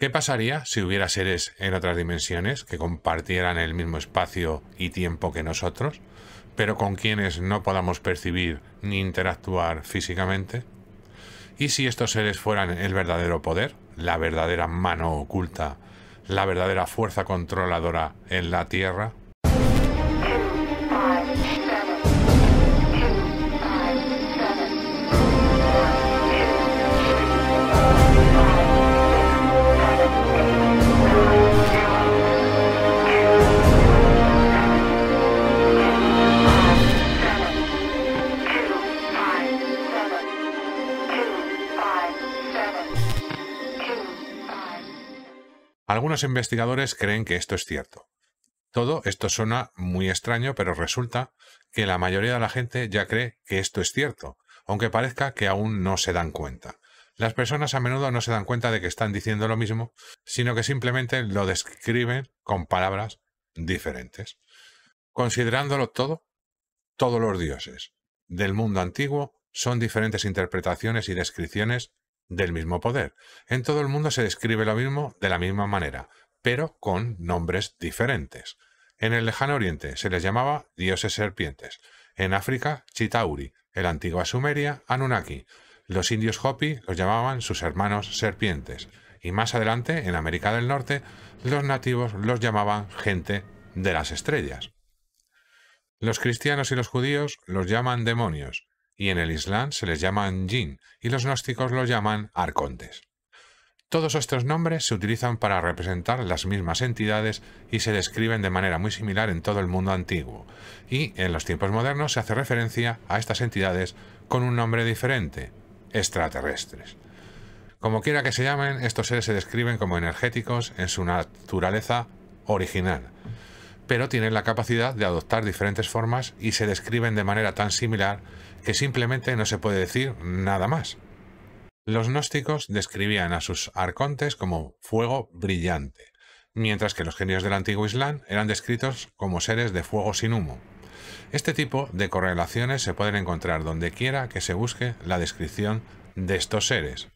¿Qué pasaría si hubiera seres en otras dimensiones que compartieran el mismo espacio y tiempo que nosotros, pero con quienes no podamos percibir ni interactuar físicamente? ¿Y si estos seres fueran el verdadero poder, la verdadera mano oculta, la verdadera fuerza controladora en la Tierra? Algunos investigadores creen que esto es cierto. Todo esto suena muy extraño, pero resulta que la mayoría de la gente ya cree que esto es cierto, aunque parezca que aún no se dan cuenta. Las personas a menudo no se dan cuenta de que están diciendo lo mismo, sino que simplemente lo describen con palabras diferentes. Considerándolo todo, todos los dioses del mundo antiguo son diferentes interpretaciones y descripciones del mismo poder. En todo el mundo se describe lo mismo de la misma manera, pero con nombres diferentes. En el lejano oriente se les llamaba dioses serpientes, en África Chitauri, en la antigua Sumeria Anunnaki, los indios Hopi los llamaban sus hermanos serpientes, y más adelante en América del Norte los nativos los llamaban gente de las estrellas. Los cristianos y los judíos los llaman demonios, y en el Islam se les llaman jin y los gnósticos los llaman arcontes. Todos estos nombres se utilizan para representar las mismas entidades y se describen de manera muy similar en todo el mundo antiguo, y en los tiempos modernos se hace referencia a estas entidades con un nombre diferente, extraterrestres. Como quiera que se llamen, estos seres se describen como energéticos en su naturaleza original, pero tienen la capacidad de adoptar diferentes formas y se describen de manera tan similar que simplemente no se puede decir nada más. Los gnósticos describían a sus arcontes como fuego brillante, mientras que los genios del antiguo Islam eran descritos como seres de fuego sin humo. Este tipo de correlaciones se pueden encontrar donde quiera que se busque la descripción de estos seres.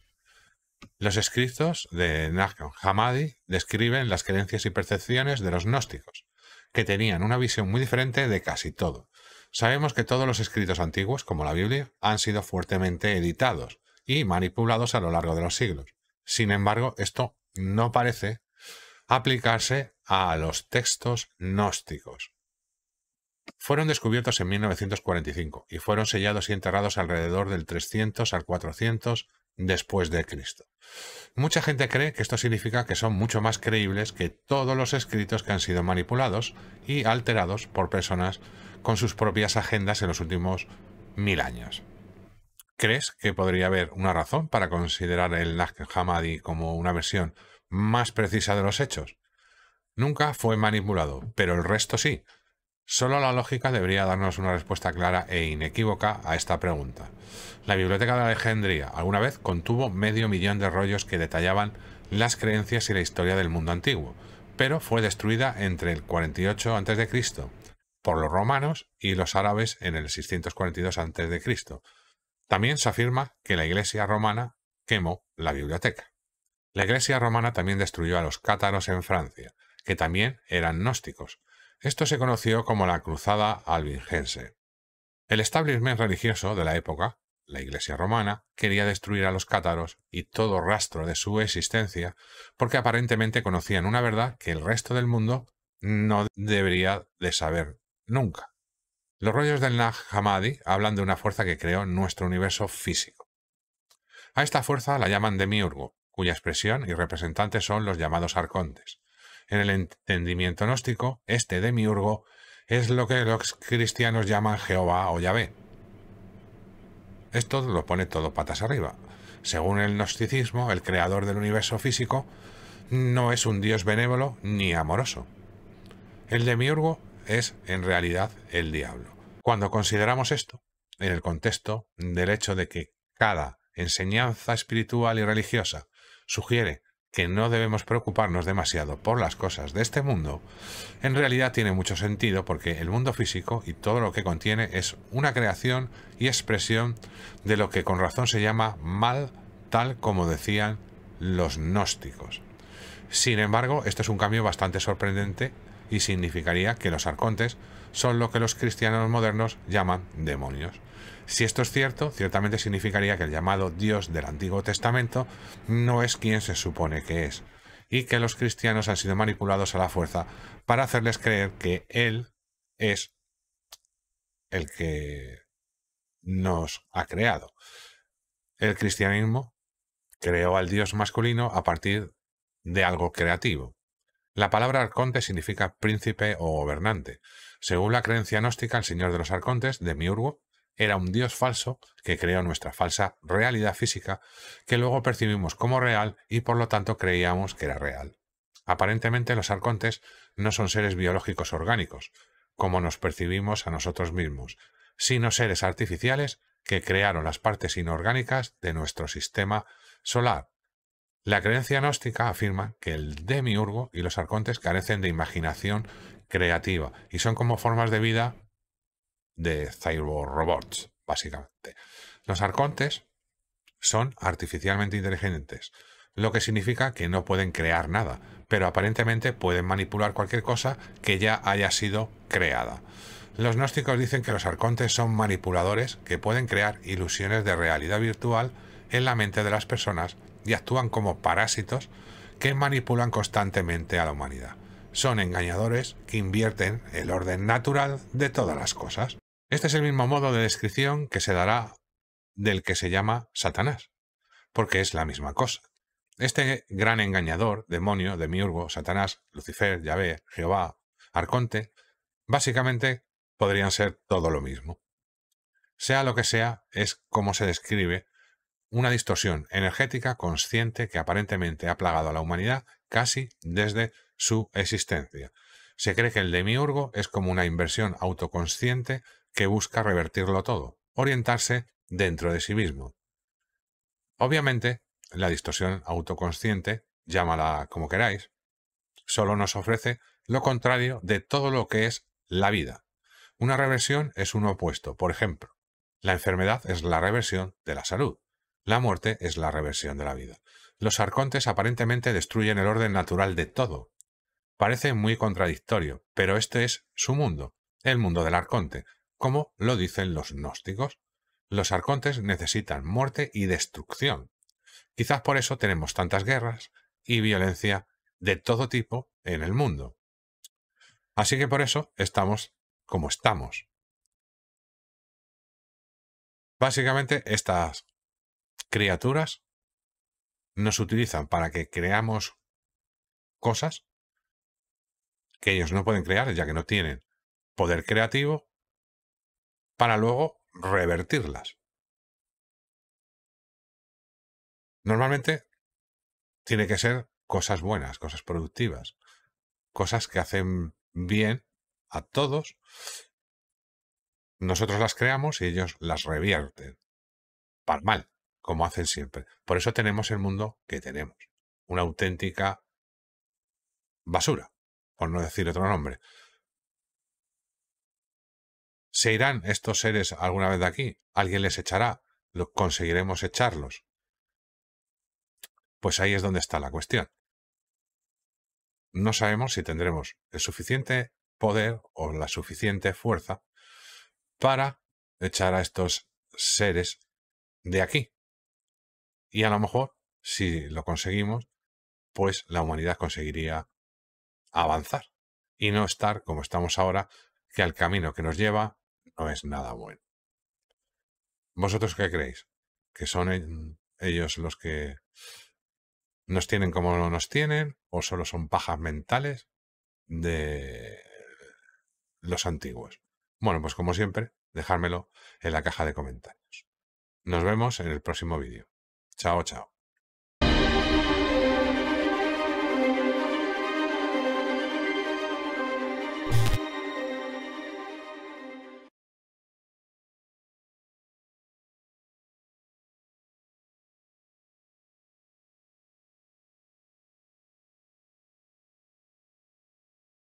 Los escritos de Nag Hamadi describen las creencias y percepciones de los gnósticos, que tenían una visión muy diferente de casi todo, Sabemos que todos los escritos antiguos, como la Biblia, han sido fuertemente editados y manipulados a lo largo de los siglos. Sin embargo, esto no parece aplicarse a los textos gnósticos. Fueron descubiertos en 1945 y fueron sellados y enterrados alrededor del 300 al 400 después de Cristo. Mucha gente cree que esto significa que son mucho más creíbles que todos los escritos que han sido manipulados y alterados por personas con sus propias agendas en los últimos mil años. ¿Crees que podría haber una razón para considerar el Nag Hammadi como una versión más precisa de los hechos? Nunca fue manipulado, pero el resto sí. Solo la lógica debería darnos una respuesta clara e inequívoca a esta pregunta. La Biblioteca de la Alejandría alguna vez contuvo medio millón de rollos que detallaban las creencias y la historia del mundo antiguo, pero fue destruida entre el 48 a.C por los romanos y los árabes en el 642 a.C. También se afirma que la iglesia romana quemó la biblioteca. La iglesia romana también destruyó a los cátaros en Francia, que también eran gnósticos. Esto se conoció como la Cruzada Albigense. El establishment religioso de la época, la Iglesia romana, quería destruir a los cátaros y todo rastro de su existencia porque aparentemente conocían una verdad que el resto del mundo no debería de saber nunca. Los rollos del Nag Hammadi hablan de una fuerza que creó nuestro universo físico. A esta fuerza la llaman demiurgo, cuya expresión y representante son los llamados arcontes. En el entendimiento gnóstico, este demiurgo es lo que los cristianos llaman Jehová o Yahvé. Esto lo pone todo patas arriba. Según el gnosticismo, el creador del universo físico no es un dios benévolo ni amoroso. El demiurgo es en realidad el diablo. Cuando consideramos esto, en el contexto del hecho de que cada enseñanza espiritual y religiosa sugiere que no debemos preocuparnos demasiado por las cosas de este mundo, en realidad tiene mucho sentido porque el mundo físico y todo lo que contiene es una creación y expresión de lo que con razón se llama mal, tal como decían los gnósticos. Sin embargo, esto es un cambio bastante sorprendente y significaría que los arcontes son lo que los cristianos modernos llaman demonios. Si esto es cierto, ciertamente significaría que el llamado Dios del Antiguo Testamento no es quien se supone que es, y que los cristianos han sido manipulados a la fuerza para hacerles creer que Él es el que nos ha creado. El cristianismo creó al Dios masculino a partir de algo creativo. La palabra arconte significa príncipe o gobernante. Según la creencia gnóstica, el señor de los arcontes, de Miurgo, era un dios falso que creó nuestra falsa realidad física que luego percibimos como real y por lo tanto creíamos que era real. Aparentemente los arcontes no son seres biológicos orgánicos, como nos percibimos a nosotros mismos, sino seres artificiales que crearon las partes inorgánicas de nuestro sistema solar la creencia gnóstica afirma que el demiurgo y los arcontes carecen de imaginación creativa y son como formas de vida de robots, básicamente. Los arcontes son artificialmente inteligentes, lo que significa que no pueden crear nada, pero aparentemente pueden manipular cualquier cosa que ya haya sido creada. Los gnósticos dicen que los arcontes son manipuladores que pueden crear ilusiones de realidad virtual en la mente de las personas y actúan como parásitos que manipulan constantemente a la humanidad. Son engañadores que invierten el orden natural de todas las cosas. Este es el mismo modo de descripción que se dará del que se llama Satanás, porque es la misma cosa. Este gran engañador, demonio, demiurgo, Satanás, Lucifer, Yahvé, Jehová, Arconte, básicamente podrían ser todo lo mismo. Sea lo que sea, es como se describe una distorsión energética consciente que aparentemente ha plagado a la humanidad casi desde su existencia. Se cree que el demiurgo es como una inversión autoconsciente que busca revertirlo todo, orientarse dentro de sí mismo. Obviamente, la distorsión autoconsciente, llámala como queráis, solo nos ofrece lo contrario de todo lo que es la vida. Una reversión es un opuesto, por ejemplo, la enfermedad es la reversión de la salud. La muerte es la reversión de la vida. Los arcontes aparentemente destruyen el orden natural de todo. Parece muy contradictorio, pero este es su mundo, el mundo del arconte, como lo dicen los gnósticos. Los arcontes necesitan muerte y destrucción. Quizás por eso tenemos tantas guerras y violencia de todo tipo en el mundo. Así que por eso estamos como estamos. Básicamente estas criaturas nos utilizan para que creamos cosas que ellos no pueden crear, ya que no tienen poder creativo, para luego revertirlas. Normalmente tiene que ser cosas buenas, cosas productivas, cosas que hacen bien a todos. Nosotros las creamos y ellos las revierten. Para mal como hacen siempre. Por eso tenemos el mundo que tenemos. Una auténtica basura, por no decir otro nombre. ¿Se irán estos seres alguna vez de aquí? ¿Alguien les echará? ¿Lo ¿Conseguiremos echarlos? Pues ahí es donde está la cuestión. No sabemos si tendremos el suficiente poder o la suficiente fuerza para echar a estos seres de aquí. Y a lo mejor, si lo conseguimos, pues la humanidad conseguiría avanzar y no estar como estamos ahora, que al camino que nos lleva no es nada bueno. ¿Vosotros qué creéis? ¿Que son ellos los que nos tienen como no nos tienen? ¿O solo son pajas mentales de los antiguos? Bueno, pues como siempre, dejármelo en la caja de comentarios. Nos vemos en el próximo vídeo. Chao, chao.